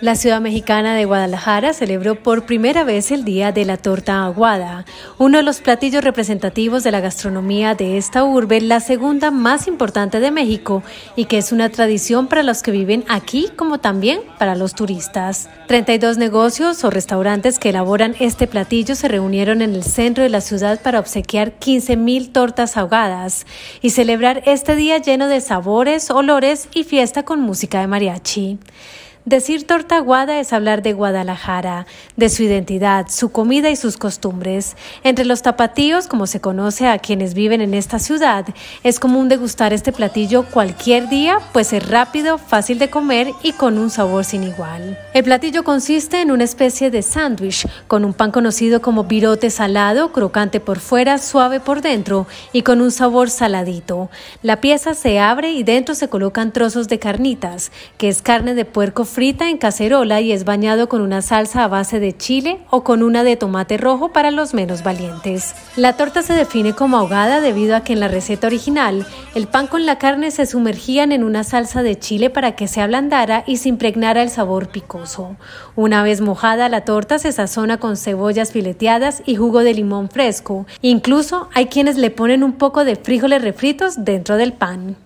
La ciudad mexicana de Guadalajara celebró por primera vez el Día de la Torta Aguada, uno de los platillos representativos de la gastronomía de esta urbe, la segunda más importante de México y que es una tradición para los que viven aquí como también para los turistas. 32 negocios o restaurantes que elaboran este platillo se reunieron en el centro de la ciudad para obsequiar 15.000 tortas ahogadas y celebrar este día lleno de sabores, olores y fiesta con música de mariachi. Decir torta guada es hablar de Guadalajara, de su identidad, su comida y sus costumbres. Entre los tapatíos, como se conoce a quienes viven en esta ciudad, es común degustar este platillo cualquier día, pues es rápido, fácil de comer y con un sabor sin igual. El platillo consiste en una especie de sándwich, con un pan conocido como virote salado, crocante por fuera, suave por dentro y con un sabor saladito. La pieza se abre y dentro se colocan trozos de carnitas, que es carne de puerco frita en cacerola y es bañado con una salsa a base de chile o con una de tomate rojo para los menos valientes. La torta se define como ahogada debido a que en la receta original el pan con la carne se sumergían en una salsa de chile para que se ablandara y se impregnara el sabor picoso. Una vez mojada la torta se sazona con cebollas fileteadas y jugo de limón fresco. Incluso hay quienes le ponen un poco de frijoles refritos dentro del pan.